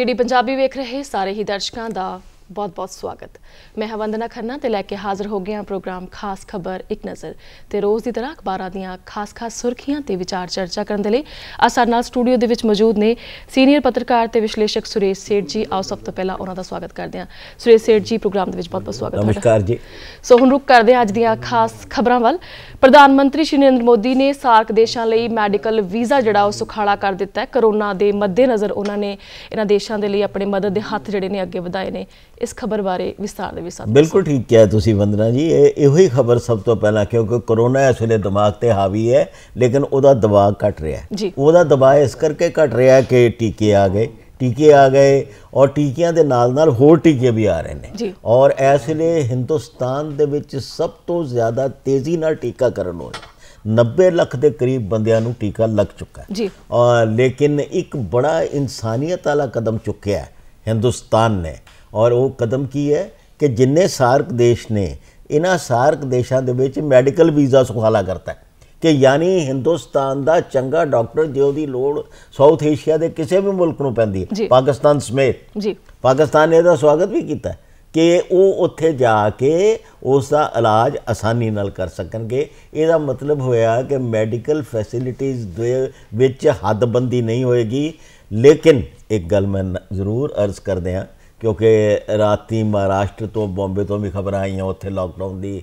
DD Punjabi ਵੇਖ ਰਹੇ ਸਾਰੇ ਹੀ ਦਰਸ਼ਕਾਂ ਦਾ ਬਹੁਤ-ਬਹੁਤ ਸਵਾਗਤ ਮੈਂ ਹਵੰਦਨਾ ਖੰਨਾ ਤੇ ਲੈ ਕੇ ਹਾਜ਼ਰ ਹੋ ਗਏ ਹਾਂ ਪ੍ਰੋਗਰਾਮ ਖਾਸ ਖਬਰ ਇੱਕ ਨਜ਼ਰ ਤੇ ਰੋਜ਼ ਦੀ ਤਰ੍ਹਾਂ ਅਖਬਾਰਾਂ ਦੀਆਂ ਖਾਸ-ਖਾਸ ਸੁਰਖੀਆਂ ਤੇ ਵਿਚਾਰ ਚਰਚਾ ਕਰਨ ਦੇ ਲਈ ਅਸਰ ਨਾਲ ਸਟੂਡੀਓ ਦੇ ਵਿੱਚ ਮੌਜੂਦ ਨੇ ਸੀਨੀਅਰ ਪੱਤਰਕਾਰ ਤੇ ਵਿਸ਼ਲੇਸ਼ਕ ਸੁਰੇਸ਼ ਸੇਠ ਜੀ ਆਓ ਸਭ ਤੋਂ ਪਹਿਲਾਂ ਉਹਨਾਂ ਦਾ ਸਵਾਗਤ ਕਰਦੇ ਹਾਂ ਸੁਰੇਸ਼ ਸੇਠ ਜੀ ਪ੍ਰੋਗਰਾਮ ਦੇ ਵਿੱਚ ਬਹੁਤ-ਬਹੁਤ ਸਵਾਗਤ ਹੈ ਨਮਸਕਾਰ ਜੀ ਸੋ ਹੁਣ ਰੁਕ ਕਰਦੇ ਹਾਂ ਅੱਜ ਦੀਆਂ ਖਾਸ ਖਬਰਾਂ ਵੱਲ ਪ੍ਰਧਾਨ ਮੰਤਰੀ ਸ਼੍ਰੀ ਨਰਿੰਦਰ ਮੋਦੀ ਨੇ ਸਾਰਕ ਦੇਸ਼ਾਂ ਲਈ ਮੈਡੀਕਲ ਵੀਜ਼ਾ ਜਿਹੜਾ ਉਹ ਸੁਖਾਲਾ ਕਰ ਦਿੱਤਾ ਹੈ ਕਰੋਨਾ ਦੇ ਮੱਦੇਨਜ਼ਰ ਉਹਨਾਂ ਨੇ ਇਹਨਾਂ ਦੇਸ਼ਾਂ ਦੇ ਲਈ ਆਪਣੇ ਮਦਦ ਦੇ ਹੱਥ ਜਿਹੜੇ ਨੇ ਅੱਗੇ ਵਧਾਏ ਨੇ ਇਸ ਖਬਰ ਬਾਰੇ ਵਿਸਤਾਰ ਦੇ ਵਿੱਚ ਸਾਥ ਬਿਲਕੁਲ ਠੀਕ ਕਿਹਾ ਤੁਸੀਂ ਵੰਦਨਾ ਜੀ ਇਹ ਇਹੋ ਹੀ ਖਬਰ ਸਭ ਤੋਂ ਪਹਿਲਾਂ ਕਿਉਂਕਿ ਕਰੋਨਾ ਇਸ ਵੇਲੇ ਦਿਮਾਗ ਤੇ ਹਾਵੀ ਹੈ ਲੇਕਿਨ ਉਹਦਾ ਦਬਾਅ ਘਟ ਰਿਹਾ ਹੈ ਉਹਦਾ ਦਬਾਅ ਇਸ ਕਰਕੇ ਘਟ ਰਿਹਾ ਹੈ ਕਿ ਟੀਕੇ ਆ ਗਏ ਟੀਕੇ ਆ ਗਏ ਔਰ ਟੀਕਿਆਂ ਦੇ ਨਾਲ ਨਾਲ ਹੋਰ ਟੀਕੇ ਵੀ ਆ ਰਹੇ ਨੇ ਔਰ ਇਸ ਵੇਲੇ ਹਿੰਦੁਸਤਾਨ ਦੇ ਵਿੱਚ ਸਭ ਤੋਂ ਜ਼ਿਆਦਾ ਤੇਜ਼ੀ ਨਾਲ ਟੀਕਾਕਰਨ ਹੋ ਰਿਹਾ 90 ਲੱਖ ਦੇ ਕਰੀਬ ਬੰਦਿਆਂ ਨੂੰ ਟੀਕਾ ਲੱਗ ਚੁੱਕਾ ਹੈ ਜੀ ਔਰ ਲੇਕਿਨ ਇੱਕ ਬੜਾ ਇਨਸਾਨੀਅਤ ਵਾਲਾ ਕਦਮ ਚੁੱਕਿਆ ਹੈ ਹਿੰਦੁਸਤਾਨ ਨੇ ਔਰ ਉਹ ਕਦਮ ਕੀ ਹੈ ਕਿ ਜਿੰਨੇ ਸਾਰਕ ਦੇਸ਼ ਨੇ ਇਹਨਾਂ ਸਾਰਕ ਦੇਸ਼ਾਂ ਦੇ ਵਿੱਚ ਮੈਡੀਕਲ ਵੀਜ਼ਾ ਸੁਖਾਲਾ ਕਰਤਾ ਹੈ ਕਿ ਯਾਨੀ ਹਿੰਦੁਸਤਾਨ ਦਾ ਚੰਗਾ ਡਾਕਟਰ ਜੇ ਉਹਦੀ ਲੋੜ ਸਾਊਥ ਏਸ਼ੀਆ ਦੇ ਕਿਸੇ ਵੀ ਮੁਲਕ ਨੂੰ ਪੈਂਦੀ ਹੈ ਪਾਕਿਸਤਾਨ ਸਮੇਤ ਜੀ ਪਾਕਿਸਤਾਨ ਨੇ ਇਹਦਾ ਸਵਾਗਤ ਵੀ ਕੀਤਾ ਕਿ ਉਹ ਉੱਥੇ ਜਾ ਕੇ ਉਸ ਦਾ ਇਲਾਜ ਆਸਾਨੀ ਨਾਲ ਕਰ ਸਕਣਗੇ ਇਹਦਾ ਮਤਲਬ ਹੋਇਆ ਕਿ ਮੈਡੀਕਲ ਫੈਸਿਲਿਟੀਆਂ ਦੇ ਵਿੱਚ ਹੱਦਬੰਦੀ ਨਹੀਂ ਹੋਏਗੀ ਲੇਕਿਨ ਇੱਕ ਗੱਲ ਮੈਂ ਜ਼ਰੂਰ ਅਰਜ਼ ਕਰਦੇ ਹਾਂ ਕਿਉਂਕਿ ਰਾਤੀ ਮਹਾਰਾਸ਼ਟਰ ਤੋਂ ਬੰਬੇ ਤੋਂ ਵੀ ਖਬਰਾਂ ਆਈਆਂ ਉੱਥੇ ਲਾਕਡਾਊਨ ਦੀ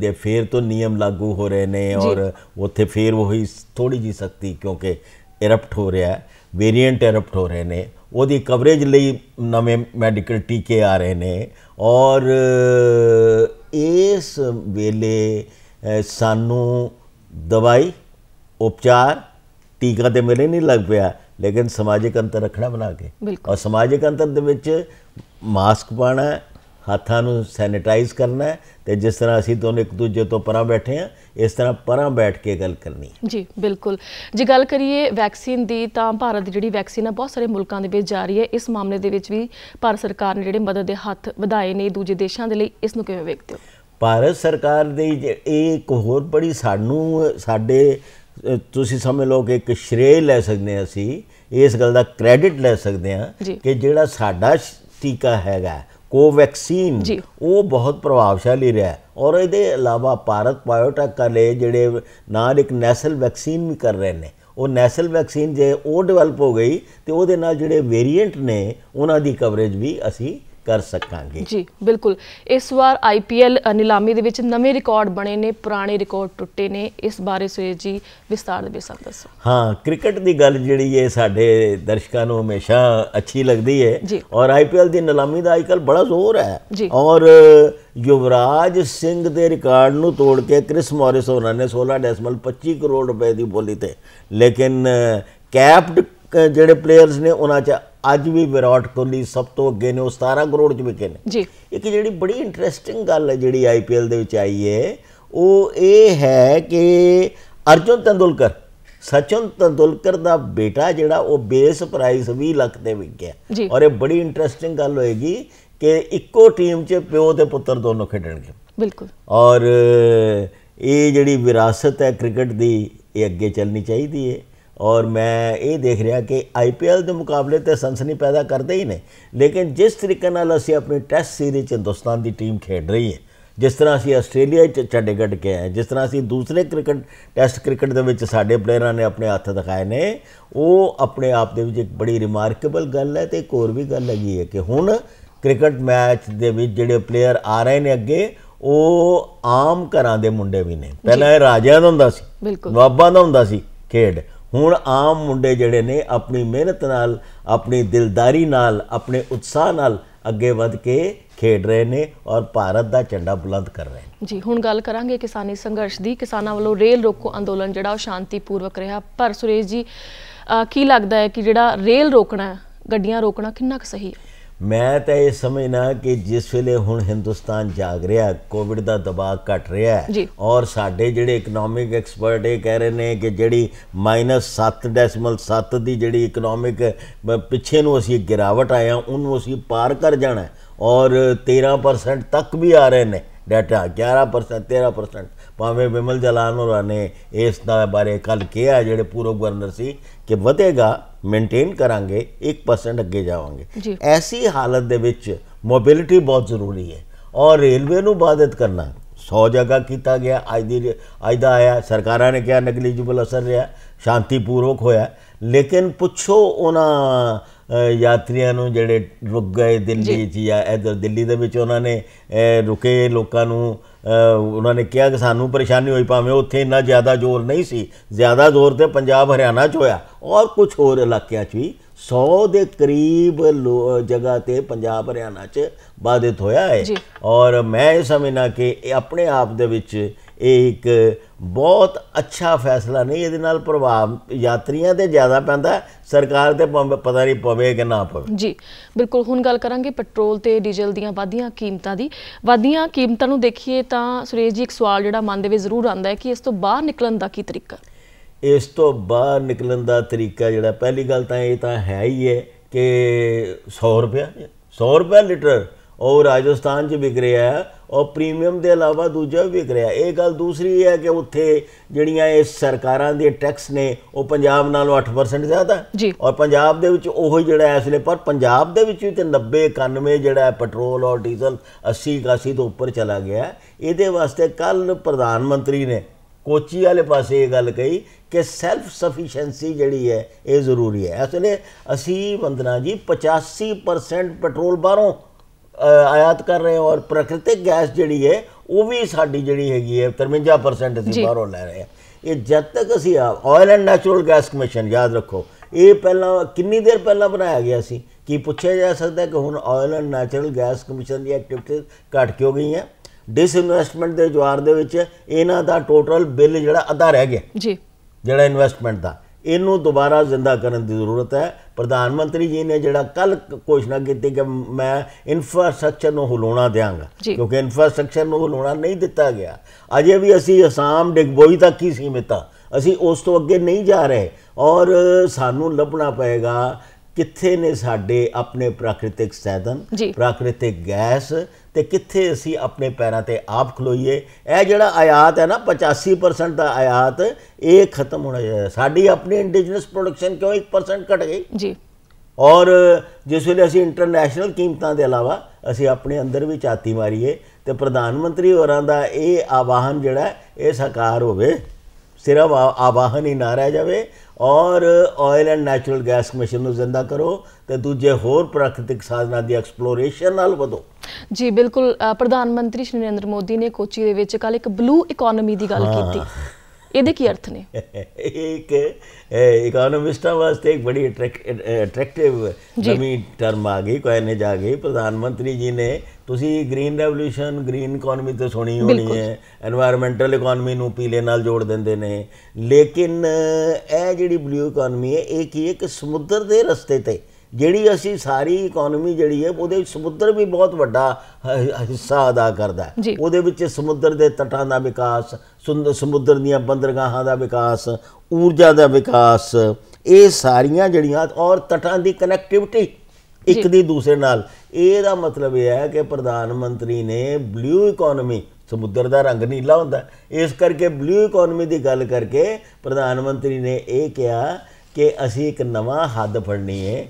ਦੇ ਫੇਰ ਤੋਂ ਨਿਯਮ ਲਾਗੂ ਹੋ ਰਹੇ ਨੇ ਔਰ ਉੱਥੇ ਫੇਰ ਉਹੀ ਥੋੜੀ ਜੀ ਸਖਤੀ ਕਿਉਂਕਿ ਇਰਪਟ ਹੋ ਰਿਹਾ ਹੈ ਵੇਰੀਐਂਟ ਇਰਪਟ ਹੋ ਰਹੇ ਨੇ ਉਹਦੀ ਕਵਰੇਜ ਲਈ ਨਵੇਂ ਮੈਡੀਕਲ ਟੀਕੇ ਆ ਰਹੇ ਨੇ ਔਰ ਇਸ ਵੇਲੇ ਸਾਨੂੰ ਦਵਾਈ ਉਪਚਾਰ ਟੀਕਾ ਤੇ ਮਿਲੇ ਨਹੀਂ ਲੱਗ ਪਿਆ ਲੇਕਿਨ ਸਮਾਜਿਕ ਅੰਤਰ ਰੱਖਣਾ ਬਣਾ ਕੇ ਔਰ ਸਮਾਜਿਕ ਅੰਤਰ ਦੇ ਵਿੱਚ ਮਾਸਕ ਪਾਣਾ ਹੱਥਾਂ ਨੂੰ ਸੈਨੀਟਾਈਜ਼ ਕਰਨਾ ਹੈ ਤੇ ਜਿਸ ਤਰ੍ਹਾਂ ਅਸੀਂ ਦੋਨੇ ਇੱਕ ਦੂਜੇ ਤੋਂ ਪਰਾਂ ਬੈਠੇ ਆ ਇਸ ਤਰ੍ਹਾਂ ਪਰਾਂ ਬੈਠ ਕੇ ਗੱਲ ਕਰਨੀ ਹੈ ਜੀ ਬਿਲਕੁਲ ਜੇ ਗੱਲ ਕਰੀਏ ਵੈਕਸੀਨ ਦੀ ਤਾਂ ਭਾਰਤ ਦੀ ਜਿਹੜੀ ਵੈਕਸੀਨ ਆ ਬਹੁਤ ਸਾਰੇ ਮੁਲਕਾਂ ਦੇ ਵਿੱਚ ਜਾ ਰਹੀ ਹੈ ਇਸ ਮਾਮਲੇ ਦੇ ਵਿੱਚ ਵੀ ਭਾਰਤ ਸਰਕਾਰ ਨੇ ਜਿਹੜੇ ਮਦਦ ਦੇ ਹੱਥ ਵਧਾਏ ਨੇ ਦੂਜੇ ਦੇਸ਼ਾਂ ਦੇ ਲਈ ਇਸ ਨੂੰ ਕਿਵੇਂ ਵੇਖਦੇ ਹੋ ਭਾਰਤ ਸਰਕਾਰ ਦੇ ਇਹ ਇੱਕ ਹੋਰ ਬੜੀ ਸਾਨੂੰ ਸਾਡੇ ਤੁਸੀਂ ਸਮਝ ਲਓ ਕਿ ਇੱਕ ਸ਼੍ਰੇਅ ਲੈ ਸਕਦੇ ਆ ਅਸੀਂ ਇਸ ਗੱਲ ਦਾ ਕ੍ਰੈਡਿਟ ਲੈ ਸਕਦੇ ਆ ਕਿ ਜਿਹੜਾ ਸਾਡਾ ਟੀਕਾ ਹੈਗਾ ਕੋਵੈਕਸੀਨ ਉਹ ਬਹੁਤ ਪ੍ਰਭਾਵਸ਼ਾਲੀ ਰਿਹਾ ਔਰ ਇਹਦੇ ਇਲਾਵਾ ਭਾਰਤ ਬਾਇਓਟੈਕ ਕਾਲੇ ਜਿਹੜੇ ਨਾਲ ਇੱਕ ਨੈਸਲ ਵੈਕਸੀਨ ਵੀ ਕਰ ਰਹੇ ਨੇ ਉਹ ਨੈਸਲ ਵੈਕਸੀਨ ਜੇ ਉਹ ਡਿਵੈਲਪ ਹੋ ਗਈ ਤੇ ਉਹਦੇ ਨਾਲ ਜਿਹੜੇ ਵੇਰੀਐਂਟ ਨੇ ਉਹਨਾਂ ਦੀ ਕਵਰੇਜ ਵੀ ਅਸੀਂ ਕਰ ਸਕਾਂਗੇ ਜੀ ਬਿਲਕੁਲ ਇਸ ਵਾਰ ਆਈਪੀਐਲ ਨਿਲਾਮੀ ਦੇ ਵਿੱਚ ਨਵੇਂ ਰਿਕਾਰਡ ਬਣੇ ਨੇ ਪੁਰਾਣੇ ਰਿਕਾਰਡ ਟੁੱਟੇ ਨੇ ਇਸ ਬਾਰੇ ਸੁਰੇਸ਼ ਜੀ ਵਿਸਤਾਰ ਦੇ ਵਿੱਚ ਦੱਸੋ ਹਾਂ ਕ੍ਰਿਕਟ ਦੀ ਗੱਲ ਜਿਹੜੀ ਹੈ ਸਾਡੇ ਦਰਸ਼ਕਾਂ ਨੂੰ ਹਮੇਸ਼ਾ ਅੱਛੀ ਲੱਗਦੀ ਹੈ ਔਰ ਆਈਪੀਐਲ ਦੀ ਨਿਲਾਮੀ ਦਾ ਅੱਜਕੱਲ ਬੜਾ ਜ਼ੋਰ ਹੈ ਔਰ ਯੁਵਰਾਜ ਸਿੰਘ ਦੇ ਰਿਕਾਰਡ ਨੂੰ ਤੋੜ ਕੇ ਕ੍ਰਿਸ ਮੌਰਿਸ ਹੋਰਾਂ ਨੇ 16.25 ਕਰੋੜ ਰੁਪਏ ਦੀ ਬੋਲੀ ਤੇ ਲੇਕਿਨ ਕੈਪਡ ਜਿਹੜੇ ਪਲੇਅਰਸ ਨੇ ਉਹਨਾਂ ਚ ਅੱਜ ਵੀ ਵਿਰਾਟ ਕੋਹਲੀ ਸਭ ਤੋਂ ਅੱਗੇ ਨੇ ਉਹ 17 ਕਰੋੜ ਚ ਵਿਕੇ ਨੇ ਜੀ ਇੱਕ ਜਿਹੜੀ ਬੜੀ ਇੰਟਰਸਟਿੰਗ ਗੱਲ ਹੈ ਜਿਹੜੀ ਆਈਪੀਐਲ ਦੇ ਵਿੱਚ ਆਈ ਹੈ ਉਹ ਇਹ ਹੈ ਕਿ ਅਰਜੁਨ ਤੰਦੁਲਕਰ ਸਚਿਨ ਤੰਦੁਲਕਰ ਦਾ ਬੇਟਾ ਜਿਹੜਾ ਉਹ ਬੇਸ ਪ੍ਰਾਈਸ 20 ਲੱਖ ਤੇ ਵਿਕਿਆ ਔਰ ਇਹ ਬੜੀ ਇੰਟਰਸਟਿੰਗ ਗੱਲ ਹੋਏਗੀ ਕਿ ਇੱਕੋ ਟੀਮ 'ਚ ਪਿਓ ਤੇ ਪੁੱਤਰ ਦੋਨੋਂ ਖੇਡਣਗੇ ਬਿਲਕੁਲ ਔਰ ਇਹ ਜਿਹੜੀ ਵਿਰਾਸਤ ਹੈ ਕ੍ਰਿਕਟ ਦੀ ਇਹ ਅੱਗੇ ਚੱਲਣੀ ਚਾਹੀਦੀ ਹੈ ਔਰ ਮੈਂ ਇਹ ਦੇਖ ਰਿਹਾ ਕਿ ਆਈਪੀਐਲ ਦੇ ਮੁਕਾਬਲੇ ਤੇ ਸੰਸਨੀ ਪੈਦਾ ਕਰਦੇ ਹੀ ਨੇ ਲੇਕਿਨ ਜਿਸ ਤਰੀਕੇ ਨਾਲ ਅਸੀਂ ਆਪਣੀ ਟੈਸਟ ਸੀਰੀਜ਼ ਚ ਹਿੰਦੁਸਤਾਨ ਦੀ ਟੀਮ ਖੇਡ ਰਹੀ ਹੈ ਜਿਸ ਤਰ੍ਹਾਂ ਅਸੀਂ ਆਸਟ੍ਰੇਲੀਆ 'ਚ ਛੱਡੇ ਗੱਡ ਕੇ ਆਏ ਜਿਸ ਤਰ੍ਹਾਂ ਅਸੀਂ ਦੂਸਰੇ ਕ੍ਰਿਕਟ ਟੈਸਟ ਕ੍ਰਿਕਟ ਦੇ ਵਿੱਚ ਸਾਡੇ ਪਲੇਅਰਾਂ ਨੇ ਆਪਣੇ ਹੱਥ ਦਿਖਾਏ ਨੇ ਉਹ ਆਪਣੇ ਆਪ ਦੇ ਵਿੱਚ ਇੱਕ ਬੜੀ ਰਿਮਾਰਕੇਬਲ ਗੱਲ ਹੈ ਤੇ ਇੱਕ ਹੋਰ ਵੀ ਗੱਲ ਹੈਗੀ ਹੈ ਕਿ ਹੁਣ ਕ੍ਰਿਕਟ ਮੈਚ ਦੇ ਵਿੱਚ ਜਿਹੜੇ ਪਲੇਅਰ ਆ ਰਹੇ ਨੇ ਅੱਗੇ ਉਹ ਆਮ ਘਰਾਂ ਦੇ ਮੁੰਡੇ ਵੀ ਨੇ ਪਹਿਲਾਂ ਇਹ ਰਾਜਿਆਂ ਦਾ ਹੁੰਦਾ ਸੀ ਬਾਬਾ ਦਾ ਹੁੰਦਾ ਸੀ ਖੇਡ ਹੁਣ ਆਮ ਮੁੰਡੇ ਜਿਹੜੇ ਨੇ ਆਪਣੀ ਮਿਹਨਤ ਨਾਲ ਆਪਣੀ ਦਿਲਦਾਰੀ ਨਾਲ ਆਪਣੇ ਉਤਸ਼ਾਹ ਨਾਲ ਅੱਗੇ ਵਧ ਕੇ ਖੇਡ ਰਹੇ ਨੇ ਔਰ ਭਾਰਤ ਦਾ ਝੰਡਾ ਬੁਲੰਦ ਕਰ ਰਹੇ ਨੇ ਜੀ ਹੁਣ ਗੱਲ ਕਰਾਂਗੇ ਕਿਸਾਨੀ ਸੰਘਰਸ਼ ਦੀ ਕਿਸਾਨਾਂ ਵੱਲੋਂ ਰੇਲ ਰੋਕੋ ਅੰਦੋਲਨ ਜਿਹੜਾ ਉਹ ਸ਼ਾਂਤੀਪੂਰਵਕ ਰਿਹਾ ਪਰ ਸੁਰੇਸ਼ ਜੀ ਕੀ ਲੱਗਦਾ ਹੈ ਕਿ ਜਿਹੜਾ ਰੇਲ ਰੋਕਣਾ ਗੱਡੀਆਂ ਰੋਕਣਾ ਕਿੰਨਾ ਕੁ ਸਹੀ ਹੈ ਮੈਂ ਤਾਂ ਇਹ ਸਮਝਣਾ ਕਿ ਜਿਸ ਵੇਲੇ ਹੁਣ ਹਿੰਦੁਸਤਾਨ ਜਾਗ ਰਿਹਾ ਕੋਵਿਡ ਦਾ ਦਬਾਅ ਘਟ ਰਿਹਾ ਹੈ ਔਰ ਸਾਡੇ ਜਿਹੜੇ ਇਕਨੋਮਿਕ ਐਕਸਪਰਟ ਇਹ ਕਹਿ ਰਹੇ ਨੇ ਕਿ ਜਿਹੜੀ -7.7 ਦੀ ਜਿਹੜੀ ਇਕਨੋਮਿਕ ਪਿੱਛੇ ਨੂੰ ਅਸੀਂ ਗਿਰਾਵਟ ਆਇਆ ਉਹਨੂੰ ਅਸੀਂ ਪਾਰ ਕਰ ਜਾਣਾ ਔਰ 13% ਤੱਕ ਵੀ ਆ ਰਹੇ ਨੇ ਡਾਟਾ 11% 13% ਭਾਵੇਂ ਵਿਮਲ ਜਲਾਨ ਹੋਰਾਂ ਨੇ ਇਸ ਦਾ ਬਾਰੇ ਕੱਲ ਕਿਹਾ ਜਿਹੜੇ ਪੂਰਵ ਗਵਰਨਰ ਸੀ ਕਿ ਵਧੇਗਾ ਮੇਨਟੇਨ ਕਰਾਂਗੇ 1% ਅੱਗੇ ਜਾਵਾਂਗੇ ਐਸੀ ਹਾਲਤ ਦੇ ਵਿੱਚ ਮੋਬਿਲਿਟੀ ਬਹੁਤ ਜ਼ਰੂਰੀ ਹੈ ਔਰ ਰੇਲਵੇ ਨੂੰ ਬਾਦਤ ਕਰਨਾ 100 ਜਗ੍ਹਾ ਕੀਤਾ ਗਿਆ ਅੱਜ ਦੀ ਅੱਜ ਦਾ ਆਇਆ ਸਰਕਾਰਾਂ ਨੇ ਕਿਹਾ ਨੈਗਲੀਜੀਬਲ ਅਸਰ ਰਿਹਾ ਸ਼ਾਂਤੀਪੂਰਵਕ ਹੋਇਆ ਲੇਕਿਨ ਪੁੱਛੋ ਉਹਨਾਂ ਯਾਤਰੀਆਂ ਨੂੰ ਜਿਹੜੇ ਰੁਕ ਗਏ ਦਿੱਲੀ 'ਚ ਜਾਂ ਇਧਰ ਦਿੱਲੀ ਦੇ ਵਿੱਚ ਉਹਨਾਂ ਨੇ ਰੁਕੇ ਲੋਕਾਂ ਨੂੰ ਉਹਨਾਂ ਨੇ ਕਿਹਾ ਕਿ ਸਾਨੂੰ ਪਰੇਸ਼ਾਨੀ ਹੋਈ ਭਾਵੇਂ ਉੱਥੇ ਇੰਨਾ ਜ਼ਿਆਦਾ ਜ਼ੋਰ ਨਹੀਂ ਸੀ ਜ਼ਿਆਦਾ ਜ਼ੋਰ ਤੇ ਪੰਜਾਬ ਹਰਿਆਣਾ 'ਚ ਹੋਇਆ ਔਰ ਕੁਝ ਹੋਰ ਇਲਾਕਿਆਂ 'ਚ ਵੀ 100 ਦੇ ਕਰੀਬ ਜਗ੍ਹਾ ਤੇ ਪੰਜਾਬ ਹਰਿਆਣਾ 'ਚ ਬਾਦਿਤ ਹੋਇਆ ਹੈ ਔਰ ਮੈਂ ਇਹ ਸਮਝਣਾ ਕਿ ਆਪਣੇ ਆਪ ਦੇ ਵਿੱਚ ਇਹ ਇੱਕ ਬਹੁਤ ਅੱਛਾ ਫੈਸਲਾ ਨਹੀਂ ਇਹਦੇ ਨਾਲ ਪ੍ਰਭਾਵ ਯਾਤਰੀਆਂ ਤੇ ਜ਼ਿਆਦਾ ਪੈਂਦਾ ਸਰਕਾਰ ਤੇ ਪਤਾ ਨਹੀਂ ਪਵੇ ਕਿ ਨਾ ਪਵੇ ਜੀ ਬਿਲਕੁਲ ਹੁਣ ਗੱਲ ਕਰਾਂਗੇ ਪੈਟਰੋਲ ਤੇ ਡੀਜ਼ਲ ਦੀਆਂ ਵਧੀਆਂ ਕੀਮਤਾਂ ਦੀ ਵਧੀਆਂ ਕੀਮਤਾਂ ਨੂੰ ਦੇਖੀਏ ਤਾਂ ਸੁਰੇਸ਼ ਜੀ ਇੱਕ ਸਵਾਲ ਜਿਹੜਾ ਮਨ ਦੇ ਵਿੱਚ ਜ਼ਰੂਰ ਆਉਂਦਾ ਹੈ ਕਿ ਇਸ ਤੋਂ ਬਾਹਰ ਨਿਕਲਣ ਦਾ ਕੀ ਤਰੀਕਾ ਇਸ ਤੋਂ ਬਾਹਰ ਨਿਕਲਣ ਦਾ ਤਰੀਕਾ ਜਿਹੜਾ ਪਹਿਲੀ ਗੱਲ ਤਾਂ ਇਹ ਤਾਂ ਹੈ ਹੀ ਹੈ ਕਿ 100 ਰੁਪਏ 100 ਰੁਪਏ ਲੀਟਰ ਉਹ ਰਾਜਸਥਾਨ 'ਚ ਵਿਕ ਰਿਹਾ ਹੈ ਔਰ ਪ੍ਰੀਮੀਅਮ ਦੇ ਇਲਾਵਾ ਦੂਜਾ ਵਿਕ ਰਿਹਾ ਇਹ ਗੱਲ ਦੂਸਰੀ ਹੈ ਕਿ ਉੱਥੇ ਜਿਹੜੀਆਂ ਇਹ ਸਰਕਾਰਾਂ ਦੇ ਟੈਕਸ ਨੇ ਉਹ ਪੰਜਾਬ ਨਾਲੋਂ 8% ਜ਼ਿਆਦਾ ਹੈ ਔਰ ਪੰਜਾਬ ਦੇ ਵਿੱਚ ਉਹ ਹੀ ਜਿਹੜਾ ਇਸ ਵੇਲੇ ਪਰ ਪੰਜਾਬ ਦੇ ਵਿੱਚ ਵੀ ਤੇ 90 91 ਜਿਹੜਾ ਪੈਟਰੋਲ ਔਰ ਡੀਜ਼ਲ 80 81 ਤੋਂ ਉੱਪਰ ਚਲਾ ਗਿਆ ਇਹਦੇ ਵਾਸਤੇ ਕੱਲ ਪ੍ਰਧਾਨ ਮੰਤਰੀ ਨੇ ਕੋਚੀ ਵਾਲੇ ਪਾਸੇ ਇਹ ਗੱਲ ਕਹੀ ਕਿ ਸੈਲਫ ਸਫੀਸ਼ੀਐਂਸੀ ਜਿਹੜੀ ਹੈ ਇਹ ਜ਼ਰੂਰੀ ਹੈ ਅਸਲੇ ਅਸੀਂ ਵੰਦਨਾ ਜੀ 85% ਪੈਟਰੋਲ ਬਾਹਰੋਂ ਆਯਾਤ ਕਰ ਰਹੇ ਹਾਂ ਔਰ ਪ੍ਰਕਿਰਤਿਕ ਗੈਸ ਜਿਹੜੀ ਹੈ ਉਹ ਵੀ ਸਾਡੀ ਜਿਹੜੀ ਹੈਗੀ ਹੈ 53% ਅਸੀਂ ਬਾਹਰੋਂ ਲੈ ਰਹੇ ਹਾਂ ਇਹ ਜਦ ਤੱਕ ਅਸੀਂ oil and natural gas commission ਯਾਦ ਰੱਖੋ ਇਹ ਪਹਿਲਾਂ ਕਿੰਨੀ ਦੇਰ ਪਹਿਲਾਂ ਬਣਾਇਆ ਗਿਆ ਸੀ ਕੀ ਪੁੱਛਿਆ ਜਾ ਸਕਦਾ ਕਿ ਹੁਣ oil and natural gas commission ਦੀ ਐਕਟੀਵਿਟੀਜ਼ ਘਟ ਕਿਉਂ ਗਈਆਂ ਡਿਸਇਨਵੈਸਟਮੈਂਟ ਦੇ ਜਵਾਰ ਦੇ ਵਿੱਚ ਇਹਨਾਂ ਦਾ ਟੋਟਲ ਬਿੱਲ ਜਿਹੜਾ ਅਧਾ ਰਹਿ ਗਿਆ ਜੀ ਜਿਹੜਾ ਇਨਵੈਸਟਮੈਂਟ ਦਾ ਇਹਨੂੰ ਦੁਬਾਰਾ ਜ਼ਿੰਦਾ ਕਰਨ ਦੀ ਜ਼ਰੂਰਤ ਹੈ ਪ੍ਰਧਾਨ ਮੰਤਰੀ ਜੀ ਨੇ ਜਿਹੜਾ ਕੱਲ ਘੋਸ਼ਣਾ ਕੀਤੀ ਕਿ ਮੈਂ ਇਨਫਰਾਸਟ੍ਰਕਚਰ ਨੂੰ ਹਲੋਣਾ ਦੇਵਾਂਗਾ ਕਿਉਂਕਿ ਇਨਫਰਾਸਟ੍ਰਕਚਰ ਨੂੰ ਹਲੋਣਾ ਨਹੀਂ ਦਿੱਤਾ ਗਿਆ ਅਜੇ ਵੀ ਅਸੀਂ ਅਸਾਮ ਡਿਗਬੋਈ ਤੱਕ ਹੀ ਸੀਮਿਤ ਆ ਅਸੀਂ ਉਸ ਤੋਂ ਅੱਗੇ ਨਹੀਂ ਜਾ ਰਹੇ ਔਰ ਸਾਨੂੰ ਲੱਭਣਾ ਪਏਗਾ ਕਿੱਥੇ ਨੇ ਸਾਡੇ ਆਪਣੇ ਪ੍ਰਾਕ੍ਰਿਤਿਕ ਸਾਧਨ ਪ੍ਰਾਕ੍ਰਿਤਿਕ ਗੈਸ ਤੇ ਕਿੱਥੇ ਅਸੀਂ ਆਪਣੇ ਪੈਰਾਂ ਤੇ ਆਪ ਖਲੋਈਏ ਇਹ ਜਿਹੜਾ ਆਯਾਤ ਹੈ ਨਾ 85% ਦਾ ਆਯਾਤ ਇਹ ਖਤਮ ਹੋਣਾ ਚਾਹੀਦਾ ਸਾਡੀ ਆਪਣੀ ਇੰਡੀਜਨਸ ਪ੍ਰੋਡਕਸ਼ਨ ਕਿਉਂ 1% ਘਟ ਗਈ ਜੀ ਔਰ ਜਿਸ ਵੇਲੇ ਅਸੀਂ ਇੰਟਰਨੈਸ਼ਨਲ ਕੀਮਤਾਂ ਦੇ ਇਲਾਵਾ ਅਸੀਂ ਆਪਣੇ ਅੰਦਰ ਵੀ ਚਾਤੀ ਮਾਰੀਏ ਤੇ ਪ੍ਰਧਾਨ ਮੰਤਰੀ ਹੋਰਾਂ ਦਾ ਇਹ ਆਵਾਹਨ ਜਿਹੜਾ ਇਹ ਸਰਕਾਰ ਹੋਵੇ ਸਿਰਫ ਆਵਾਹਨ ਹੀ ਨਾ ਰਹਿ ਜਾਵੇ ਔਰ oil and natural gas commission ਨੂੰ ਜ਼ਿੰਦਾ ਕਰੋ ਤੇ ਦੂਜੇ ਹੋਰ ਪ੍ਰਾਕ੍ਰਿਤਿਕ ਸਾਧਨਾਂ ਦੀ ਐਕਸਪਲੋਰੇਸ਼ਨ ਨਾਲ ਵਧੋ ਜੀ ਬਿਲਕੁਲ ਪ੍ਰਧਾਨ ਮੰਤਰੀ ਸ਼੍ਰੀ ਨਰਿੰਦਰ ਮੋਦੀ ਨੇ ਕੋਚੀ ਦੇ ਵਿੱਚ ਕੱਲ ਇੱਕ ਬਲੂ ਇਕਨੋਮੀ ਦੀ ਗੱਲ ਕੀਤੀ ਇਹਦੇ ਕੀ ਅਰਥ ਨੇ ਇੱਕ ਇਕਨੋਮਿਸਟਾਂ ਵਾਸਤੇ ਇੱਕ ਬੜੀ ਅਟਰੈਕਟਿਵ ਨਵੀਂ ਟਰਮ ਆ ਗਈ ਕੋਈ ਨੇ ਜਾ ਗਈ ਪ੍ਰਧਾਨ ਮੰਤਰੀ ਜੀ ਨੇ ਤੁਸੀਂ ਗ੍ਰੀਨ ਰੈਵੋਲੂਸ਼ਨ ਗ੍ਰੀਨ ਇਕਨੋਮੀ ਤੇ ਸੁਣੀ ਹੋਣੀ ਹੈ এনवायरमेंटਲ ਇਕਨੋਮੀ ਨੂੰ ਪੀਲੇ ਨਾਲ ਜੋੜ ਦਿੰਦੇ ਨੇ ਲੇਕਿਨ ਇਹ ਜਿਹੜੀ ਬਲੂ ਇਕਨੋਮੀ ਹੈ ਇਹ ਕੀ ਇੱਕ ਸਮੁੰਦਰ ਦੇ ਰਸਤੇ ਤੇ ਜਿਹੜੀ ਅਸੀਂ ਸਾਰੀ ਇਕਨੋਮੀ ਜਿਹੜੀ ਹੈ ਉਹਦੇ ਵਿੱਚ ਸਮੁੰਦਰ ਵੀ ਬਹੁਤ ਵੱਡਾ ਹਿੱਸਾ ਅਦਾ ਕਰਦਾ ਹੈ ਉਹਦੇ ਵਿੱਚ ਸਮੁੰਦਰ ਦੇ ਤਟਾਂ ਦਾ ਵਿਕਾਸ ਸਮੁੰਦਰ ਦੀਆਂ ਬੰਦਰਗਾਹਾਂ ਦਾ ਵਿਕਾਸ ਊਰਜਾ ਦਾ ਵਿਕਾਸ ਇਹ ਸਾਰੀਆਂ ਜਿਹੜੀਆਂ ਔਰ ਤਟਾਂ ਦੀ ਕਨੈਕਟੀਵਿਟੀ ਇੱਕ ਦੀ ਦੂਸਰੇ ਨਾਲ ਇਹਦਾ ਮਤਲਬ ਇਹ ਹੈ ਕਿ ਪ੍ਰਧਾਨ ਮੰਤਰੀ ਨੇ ਬਲੂ ਇਕਨੋਮੀ ਸਮੁੰਦਰ ਦਾ ਰੰਗ ਨੀਲਾ ਹੁੰਦਾ ਇਸ ਕਰਕੇ ਬਲੂ ਇਕਨੋਮੀ ਦੀ ਗੱਲ ਕਰਕੇ ਪ੍ਰਧਾਨ ਮੰਤਰੀ ਨੇ ਇਹ ਕਿਹਾ ਕਿ ਅਸੀਂ ਇੱਕ ਨਵਾਂ ਹੱਦ ਫੜਨੀ ਹੈ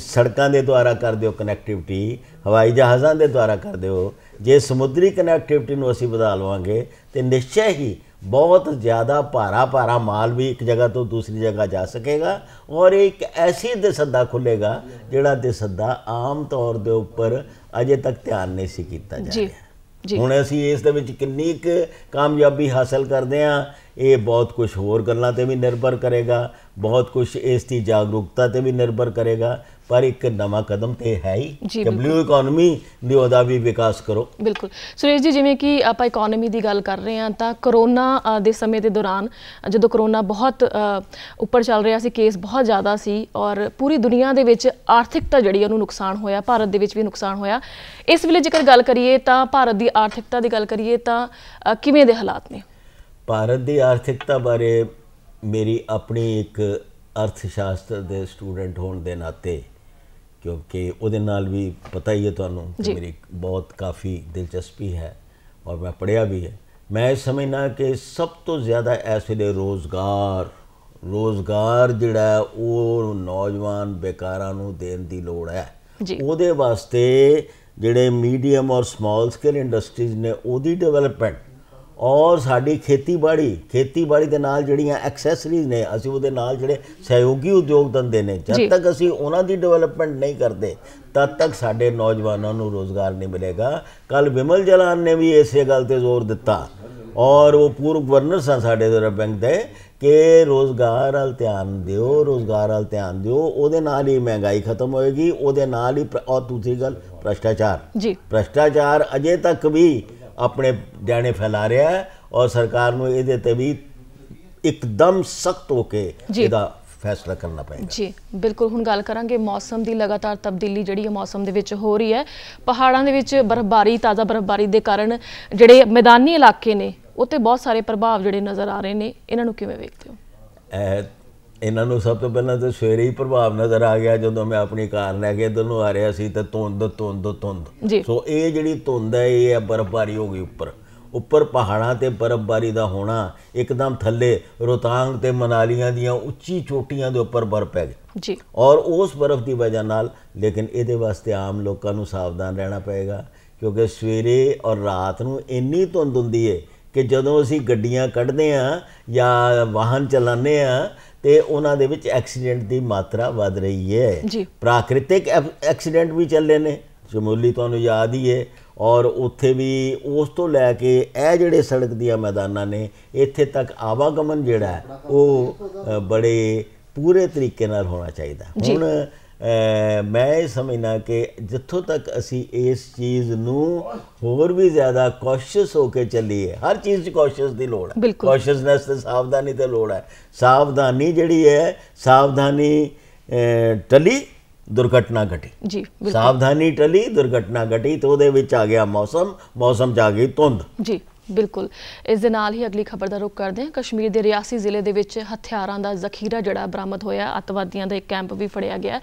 ਸੜਕਾਂ ਦੇ ਦੁਆਰਾ ਕਰਦੇ ਹੋ ਕਨੈਕਟੀਵਿਟੀ ਹਵਾਈ ਜਹਾਜ਼ਾਂ ਦੇ ਦੁਆਰਾ ਕਰਦੇ ਹੋ ਜੇ ਸਮੁੰਦਰੀ ਕਨੈਕਟੀਵਿਟੀ ਨੂੰ ਅਸੀਂ ਵਧਾ ਲਵਾਂਗੇ ਤੇ ਨਿਸ਼ਚੈ ਹੀ ਬਹੁਤ ਜ਼ਿਆਦਾ ਭਾਰਾ ਭਾਰਾ ਮਾਲ ਵੀ ਇੱਕ ਜਗ੍ਹਾ ਤੋਂ ਦੂਸਰੀ ਜਗ੍ਹਾ ਜਾ ਸਕੇਗਾ ਔਰ ਇੱਕ ਐਸੀ ਦਸੱਦਾ ਖੁੱਲੇਗਾ ਜਿਹੜਾ ਦਸੱਦਾ ਆਮ ਤੌਰ ਦੇ ਉੱਪਰ ਅਜੇ ਤੱਕ ਧਿਆਨ ਨਹੀਂ ਸੀ ਕੀਤਾ ਜਾ ਰਿਹਾ ਹੁਣ ਅਸੀਂ ਇਸ ਦੇ ਵਿੱਚ ਕਿੰਨੀ ਕੁ ਕਾਮਯਾਬੀ ਹਾਸਲ ਕਰਦੇ ਆ ਇਹ ਬਹੁਤ ਕੁਝ ਹੋਰ ਗੱਲਾਂ ਤੇ ਵੀ ਨਿਰਭਰ ਕਰੇਗਾ ਬਹੁਤ ਕੁਝ ਇਸ ਦੀ ਜਾਗਰੂਕਤਾ ਤੇ ਵੀ ਨਿਰਭਰ ਕਰੇਗਾ ਪਰ ਇੱਕ ਨਵਾਂ ਕਦਮ ਤੇ ਹੈ ਹੀ ਕਿ ਬਲੂ ਇਕਨੋਮੀ ਦੀ ਉਹਦਾ ਵੀ ਵਿਕਾਸ ਕਰੋ ਬਿਲਕੁਲ ਸੁਰੇਸ਼ ਜੀ ਜਿਵੇਂ ਕਿ ਆਪਾਂ ਇਕਨੋਮੀ ਦੀ ਗੱਲ ਕਰ ਰਹੇ ਹਾਂ ਤਾਂ ਕਰੋਨਾ ਦੇ ਸਮੇਂ ਦੇ ਦੌਰਾਨ ਜਦੋਂ ਕਰੋਨਾ ਬਹੁਤ ਉੱਪਰ ਚੱਲ ਰਿਹਾ ਸੀ ਕੇਸ ਬਹੁਤ ਜ਼ਿਆਦਾ ਸੀ ਔਰ ਪੂਰੀ ਦੁਨੀਆ ਦੇ ਵਿੱਚ ਆਰਥਿਕਤਾ ਜਿਹੜੀ ਉਹਨੂੰ ਨੁਕਸਾਨ ਹੋਇਆ ਭਾਰਤ ਦੇ ਵਿੱਚ ਵੀ ਨੁਕਸਾਨ ਹੋਇਆ ਇਸ ਵੇਲੇ ਜੇਕਰ ਗੱਲ ਕਰੀਏ ਤਾਂ ਭਾਰਤ ਦੀ ਆਰਥਿਕਤਾ ਦੀ ਗੱਲ ਕਰੀਏ ਤਾਂ ਕਿਵੇਂ ਦੇ ਹਾਲਾਤ ਨੇ ਭਾਰਤ ਦੀ ਆਰਥਿਕਤਾ ਬਾਰੇ ਮੇਰੀ ਆਪਣੀ ਇੱਕ ਅਰਥ ਸ਼ਾਸਤਰ ਦੇ ਸਟੂਡੈਂਟ ਹੋਣ ਦੇ ਨਾਤੇ ਕਿਉਂਕਿ ਉਹਦੇ ਨਾਲ ਵੀ ਪਤਾ ਹੀ ਹੈ ਤੁਹਾਨੂੰ ਕਿ ਮੇਰੀ ਬਹੁਤ ਕਾਫੀ ਦਿਲਚਸਪੀ ਹੈ ਔਰ ਮੈਂ ਪੜਿਆ ਵੀ ਹੈ ਮੈਂ ਸਮਝਣਾ ਕਿ ਸਭ ਤੋਂ ਜ਼ਿਆਦਾ ਇਸ ਦੇ ਰੋਜ਼ਗਾਰ ਰੋਜ਼ਗਾਰ ਜਿਹੜਾ ਉਹ ਨੌਜਵਾਨ ਬੇਕਾਰਾਂ ਨੂੰ ਦੇਣ ਦੀ ਲੋੜ ਹੈ ਉਹਦੇ ਵਾਸਤੇ ਜਿਹੜੇ ਮੀਡੀਅਮ ਔਰ ਸਮਾਲ ਸਕੇਲ ਇੰਡਸਟਰੀਜ਼ ਨੇ ਉਹਦੀ ਡਿਵੈਲਪਮੈਂਟ ਔਰ ਸਾਡੀ ਖੇਤੀਬਾੜੀ ਖੇਤੀਬਾੜੀ ਦੇ ਨਾਲ ਜਿਹੜੀਆਂ ਐਕਸੈਸਰੀਜ਼ ਨੇ ਅਸੀਂ ਉਹਦੇ ਨਾਲ ਜਿਹੜੇ ਸਹਿਯੋਗੀ ਉਦਯੋਗ ਦੰਦੇ ਨੇ ਜਦ ਤੱਕ ਅਸੀਂ ਉਹਨਾਂ ਦੀ ਡਿਵੈਲਪਮੈਂਟ ਨਹੀਂ ਕਰਦੇ ਤਦ ਤੱਕ ਸਾਡੇ ਨੌਜਵਾਨਾਂ ਨੂੰ ਰੋਜ਼ਗਾਰ ਨਹੀਂ ਮਿਲੇਗਾ ਕੱਲ ਵਿਮਲ ਜਲਾਨ ਨੇ ਵੀ ਇਸੇ ਗੱਲ ਤੇ ਜ਼ੋਰ ਦਿੱਤਾ ਔਰ ਉਹ ਪੂਰਵ ਗਵਰਨਰ ਸਨ ਸਾਡੇ ਜ਼ਰਾ ਬੈਂਕ ਦੇ ਕਿ ਰੋਜ਼ਗਾਰ ਹਲ ਧਿਆਨ ਦਿਓ ਰੋਜ਼ਗਾਰ ਹਲ ਧਿਆਨ ਦਿਓ ਉਹਦੇ ਨਾਲ ਹੀ ਮਹਿੰਗਾਈ ਖਤਮ ਹੋਏਗੀ ਉਹਦੇ ਨਾਲ ਹੀ ਔਰ ਦੂਜੀ ਗੱਲ ਭ੍ਰਸ਼ਟਾਚਾਰ ਜੀ ਭ੍ਰਸ਼ਟਾਚਾਰ ਅਜੇ ਤੱਕ ਵੀ ਆਪਣੇ ਜਾਣੇ ਫੈਲਾ ਰਿਹਾ ਹੈ ਔਰ ਸਰਕਾਰ ਨੂੰ ਇਹਦੇ ਤੇ ਵੀ ਇੱਕਦਮ ਸਖਤ ਹੋ ਕੇ ਇਹਦਾ ਫੈਸਲਾ ਕਰਨਾ ਪਏਗਾ ਜੀ ਬਿਲਕੁਲ ਹੁਣ ਗੱਲ ਕਰਾਂਗੇ ਮੌਸਮ ਦੀ ਲਗਾਤਾਰ ਤਬਦੀਲੀ ਜਿਹੜੀ ਹੈ ਮੌਸਮ ਦੇ ਵਿੱਚ ਹੋ ਰਹੀ ਹੈ ਪਹਾੜਾਂ ਦੇ ਵਿੱਚ ਬਰਫ਼ਬਾਰੀ ਤਾਜ਼ਾ ਬਰਫ਼ਬਾਰੀ ਦੇ ਕਾਰਨ ਜਿਹੜੇ ਮੈਦਾਨੀ ਇਲਾਕੇ ਨੇ ਉੱਤੇ ਬਹੁਤ ਸਾਰੇ ਪ੍ਰਭਾਵ ਜਿਹੜੇ ਨਜ਼ਰ ਆ ਰਹੇ ਨੇ ਇਹਨਾਂ ਨੂੰ ਕਿਵੇਂ ਵੇਖਦੇ ਹੋ ਇਹਨਾਂ ਨੂੰ ਸਭ ਤੋਂ ਪਹਿਲਾਂ ਤਾਂ ਸਵੇਰੇ ਹੀ ਪ੍ਰਭਾਵ ਨਜ਼ਰ ਆ ਗਿਆ ਜਦੋਂ ਮੈਂ ਆਪਣੀ ਕਾਰ ਲੈ ਕੇ ਇਧਰ ਨੂੰ ਆ ਰਿਹਾ ਸੀ ਤੇ ਧੁੰਦ ਧੁੰਦ ਧੁੰਦ ਸੋ ਇਹ ਜਿਹੜੀ ਧੁੰਦ ਹੈ ਇਹ ਹੈ ਬਰਫਬਾਰੀ ਹੋ ਗਈ ਉੱਪਰ ਉੱਪਰ ਪਹਾੜਾਂ ਤੇ ਬਰਫਬਾਰੀ ਦਾ ਹੋਣਾ ਇੱਕਦਮ ਥੱਲੇ ਰੋਤਾਂਗ ਤੇ ਮਨਾਲੀਆਂ ਦੀਆਂ ਉੱਚੀ ਚੋਟੀਆਂ ਦੇ ਉੱਪਰ ਬਰਫ ਪੈ ਗਈ ਜੀ ਔਰ ਉਸ ਬਰਫ ਦੀ ਵਜ੍ਹਾ ਨਾਲ ਲੇਕਿਨ ਇਹਦੇ ਵਾਸਤੇ ਆਮ ਲੋਕਾਂ ਨੂੰ ਸਾਵਧਾਨ ਰਹਿਣਾ ਪਏਗਾ ਕਿਉਂਕਿ ਸਵੇਰੇ ਔਰ ਰਾਤ ਨੂੰ ਇੰਨੀ ਧੁੰਦ ਹੁੰਦੀ ਹੈ ਕਿ ਜਦੋਂ ਅਸੀਂ ਗੱਡੀਆਂ ਕੱਢਦੇ ਆ ਜਾਂ ਵਾਹਨ ਚਲਾਉਂਦੇ ਆ ਤੇ ਉਹਨਾਂ ਦੇ ਵਿੱਚ ਐਕਸੀਡੈਂਟ ਦੀ ਮਾਤਰਾ ਵਧ ਰਹੀ ਹੈ ਪ੍ਰਾਕ੍ਰਿਤਿਕ ਐਕਸੀਡੈਂਟ ਵੀ ਚੱਲੇ ਨੇ ਜਮੂਲੀ ਤੁਹਾਨੂੰ ਯਾਦ ਹੀ ਹੈ ਔਰ ਉੱਥੇ ਵੀ ਉਸ ਤੋਂ ਲੈ ਕੇ ਇਹ ਜਿਹੜੇ ਸੜਕ ਦੀਆਂ ਮੈਦਾਨਾਂ ਨੇ ਇੱਥੇ ਤੱਕ ਆਵਾਗਮਨ ਜਿਹੜਾ ਉਹ ਬੜੇ ਪੂਰੇ ਤਰੀਕੇ ਨਾਲ ਹੋਣਾ ਚਾਹੀਦਾ ਹੁਣ ਮੈਂ ਇਹ ਸਮਝਣਾ ਕਿ ਜਿੱਥੋਂ ਤੱਕ ਅਸੀਂ ਇਸ ਚੀਜ਼ ਨੂੰ ਹੋਰ ਵੀ ਜ਼ਿਆਦਾ ਕੌਸ਼ੀਅਸ ਹੋ ਕੇ ਚੱਲੀਏ ਹਰ ਚੀਜ਼ 'ਚ ਕੌਸ਼ੀਅਸ ਦੀ ਲੋੜ ਹੈ ਕੌਸ਼ੀਅਸਨੈਸ ਤੇ ਸਾਵਧਾਨੀ ਤੇ ਲੋੜ ਹੈ ਸਾਵਧਾਨੀ ਜਿਹੜੀ ਹੈ ਸਾਵਧਾਨੀ ਟਲੀ ਦੁਰਘਟਨਾ ਘਟੀ ਜੀ ਬਿਲਕੁਲ ਸਾਵਧਾਨੀ ਟਲੀ ਦੁਰਘਟਨਾ ਘਟੀ ਤੇ ਉਹਦੇ ਵਿੱਚ ਆ ਗਿਆ ਮੌਸਮ ਮੌਸਮ ਜਾ ਗਈ ਧੁੰਦ ਜੀ ਬਿਲਕੁਲ ਇਸ ਦੇ ਨਾਲ ਹੀ ਅਗਲੀ ਖਬਰ ਦਾ ਰੁਖ ਕਰਦੇ ਹਾਂ ਕਸ਼ਮੀਰ ਦੇ ਰਿਆਸੀ ਜ਼ਿਲ੍ਹੇ ਦੇ ਵਿੱਚ ਹਥਿਆਰਾਂ ਦਾ ਜ਼ਖੀਰਾ ਜਿਹੜਾ ਬਰਾਮਦ ਹੋਇਆ ਅਤਵਾਦੀਆਂ ਦਾ ਇੱਕ ਕੈਂਪ ਵੀ ਫੜਿਆ ਗਿਆ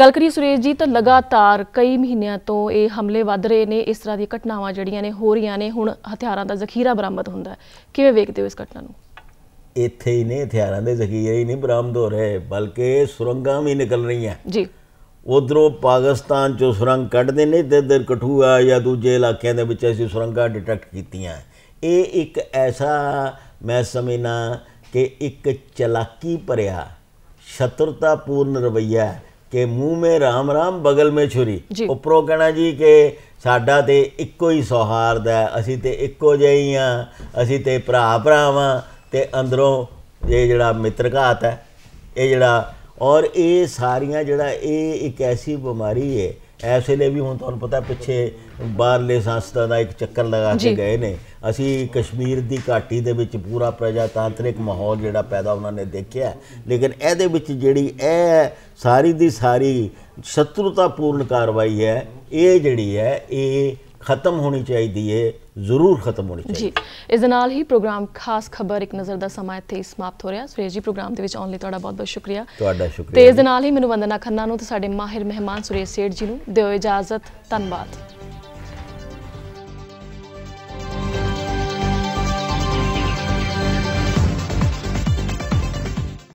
ਗੱਲ ਕਰੀ ਸੁਰੇਸ਼ ਜੀ ਤਾਂ ਲਗਾਤਾਰ ਕਈ ਮਹੀਨਿਆਂ ਤੋਂ ਇਹ ਹਮਲੇ ਵੱਧ ਰਹੇ ਨੇ ਇਸ ਤਰ੍ਹਾਂ ਦੀਆਂ ਘਟਨਾਵਾਂ ਜਿਹੜੀਆਂ ਨੇ ਹੋ ਰਹੀਆਂ ਨੇ ਹੁਣ ਹਥਿਆਰਾਂ ਦਾ ਜ਼ਖੀਰਾ ਬਰਾਮਦ ਹੁੰਦਾ ਕਿਵੇਂ ਵੇਖਦੇ ਹੋ ਇਸ ਘਟਨਾ ਨੂੰ ਇੱਥੇ ਹੀ ਨਹੀਂ ਹਥਿਆਰਾਂ ਦੇ ਜ਼ਖੀਰੇ ਹੀ ਨਹੀਂ ਬਰਾਮਦ ਹੋ ਰਹੇ ਬਲਕਿ ਸੁਰੰਗਾਂ ਵੀ ਨਿਕਲ ਰਹੀਆਂ ਜੀ ਉਧਰੋਂ ਪਾਕਿਸਤਾਨ ਚੋਂ ਸੁਰੰਗ ਕੱਢਦੇ ਨੇ ਤੇ ਇਧਰ ਕਠੂਆ ਜਾਂ ਦੂਜੇ ਇਲਾਕਿਆਂ ਦੇ ਵਿੱਚ ਅਸੀਂ ਸੁਰੰਗਾਂ ਡਿਟੈਕਟ ਕੀਤੀਆਂ ਇਹ ਇੱਕ ਐਸਾ ਮੈਂ ਸਮਝਣਾ ਕਿ ਇੱਕ ਚਲਾਕੀ ਭਰਿਆ ਸ਼ਤਰਤਾਪੂਰਨ ਰਵਈਆ ਕਿ ਮੂੰਹ ਮੇ ਰਾਮ ਰਾਮ ਬਗਲ ਮੇ ਛੁਰੀ ਉਪਰੋਂ ਕਹਣਾ ਜੀ ਕਿ ਸਾਡਾ ਤੇ ਇੱਕੋ ਹੀ ਸੌਹਾਰਦ ਹੈ ਅਸੀਂ ਤੇ ਇੱਕੋ ਜਿਹੇ ਹੀ ਆ ਅਸੀਂ ਤੇ ਭਰਾ ਭਰਾਵਾਂ ਤੇ ਅੰਦਰੋਂ ਇਹ ਜਿਹੜਾ ਮਿੱਤਰਘਾਤ ਹੈ ਇਹ ਜਿਹੜਾ ਔਰ ਇਹ ਸਾਰੀਆਂ ਜਿਹੜਾ ਇਹ ਇੱਕ ਐਸੀ ਬਿਮਾਰੀ ਹੈ ਐਸੇ ਲਈ ਵੀ ਹੁਣ ਤੁਹਾਨੂੰ ਪਤਾ ਪਿੱਛੇ ਬਾਹਰਲੇ ਸੰਸਥਾ ਦਾ ਇੱਕ ਚੱਕਰ ਲਗਾ ਕੇ ਗਏ ਨੇ ਅਸੀਂ ਕਸ਼ਮੀਰ ਦੀ ਘਾਟੀ ਦੇ ਵਿੱਚ ਪੂਰਾ ਪ੍ਰਜਾਤਾਂਤਰਿਕ ਮਾਹੌਲ ਜਿਹੜਾ ਪੈਦਾ ਉਹਨਾਂ ਨੇ ਦੇਖਿਆ ਲੇਕਿਨ ਇਹਦੇ ਵਿੱਚ ਜਿਹੜੀ ਇਹ ਸਾਰੀ ਦੀ ਸਾਰੀ ਸ਼ਤਰੂਤਾਪੂਰਨ ਕਾਰਵਾਈ ਹੈ ਇਹ ਜਿਹੜੀ ਹੈ ਇਹ ਖਤਮ ਹੋਣੀ ਚਾਹੀਦੀ ਹੈ ਜ਼ਰੂਰ ਖਤਮ ਹੋਣੀ ਚਾਹੀਦੀ ਜੀ ਇਸ ਦੇ ਨਾਲ ਹੀ ਪ੍ਰੋਗਰਾਮ ਖਾਸ ਖਬਰ ਇੱਕ ਨਜ਼ਰ ਦਾ ਸਮਾਂ ਇੱਥੇ ਸਮਾਪਤ ਹੋ ਰਿਹਾ ਸੁਰੇਸ਼ ਜੀ ਪ੍ਰੋਗਰਾਮ ਦੇ ਵਿੱਚ ਆਉਣ ਲਈ ਤੁਹਾਡਾ ਬਹੁਤ-ਬਹੁਤ ਸ਼ੁਕਰੀਆ ਤੁਹਾਡਾ ਸ਼ੁਕਰੀਆ ਤੇ ਇਸ ਦੇ ਨਾਲ ਹੀ ਮੈਨੂੰ ਵੰਦਨਾ ਖੰਨਾ ਨੂੰ ਤੇ ਸਾਡੇ ਮਾਹਿਰ ਮਹਿਮਾਨ ਸੁਰੇਸ਼ ਸੇਠ ਜੀ ਨੂੰ ਦਿਓ ਇਜਾਜ਼ਤ ਧੰਨਵਾਦ